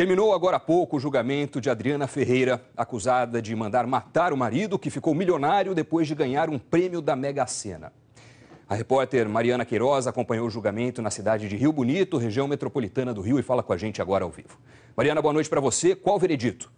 Terminou agora há pouco o julgamento de Adriana Ferreira, acusada de mandar matar o marido que ficou milionário depois de ganhar um prêmio da Mega Sena. A repórter Mariana Queiroz acompanhou o julgamento na cidade de Rio Bonito, região metropolitana do Rio, e fala com a gente agora ao vivo. Mariana, boa noite para você. Qual o veredito?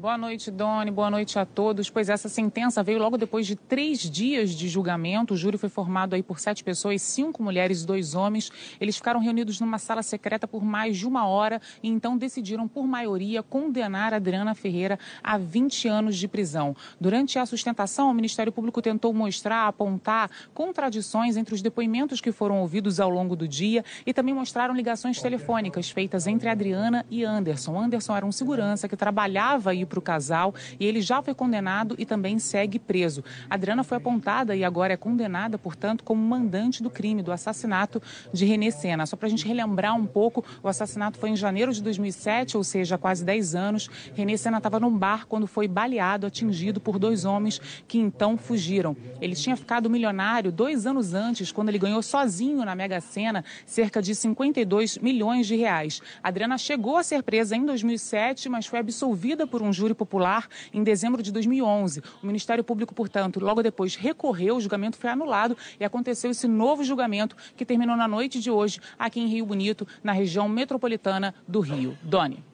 Boa noite, Doni. Boa noite a todos. Pois essa sentença veio logo depois de três dias de julgamento. O júri foi formado aí por sete pessoas, cinco mulheres e dois homens. Eles ficaram reunidos numa sala secreta por mais de uma hora e então decidiram, por maioria, condenar Adriana Ferreira a 20 anos de prisão. Durante a sustentação, o Ministério Público tentou mostrar, apontar contradições entre os depoimentos que foram ouvidos ao longo do dia e também mostraram ligações telefônicas feitas entre Adriana e Anderson. Anderson era um segurança que trabalhava e para o casal e ele já foi condenado e também segue preso. Adriana foi apontada e agora é condenada, portanto, como mandante do crime, do assassinato de Renê Sena. Só para a gente relembrar um pouco, o assassinato foi em janeiro de 2007, ou seja, há quase 10 anos. Renê Sena estava num bar quando foi baleado, atingido por dois homens que então fugiram. Ele tinha ficado milionário dois anos antes, quando ele ganhou sozinho na Mega Sena cerca de 52 milhões de reais. Adriana chegou a ser presa em 2007, mas foi absolvida por um júri popular em dezembro de 2011. O Ministério Público, portanto, logo depois recorreu, o julgamento foi anulado e aconteceu esse novo julgamento que terminou na noite de hoje aqui em Rio Bonito, na região metropolitana do Rio. Doni.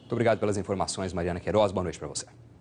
Muito obrigado pelas informações, Mariana Queiroz. Boa noite para você.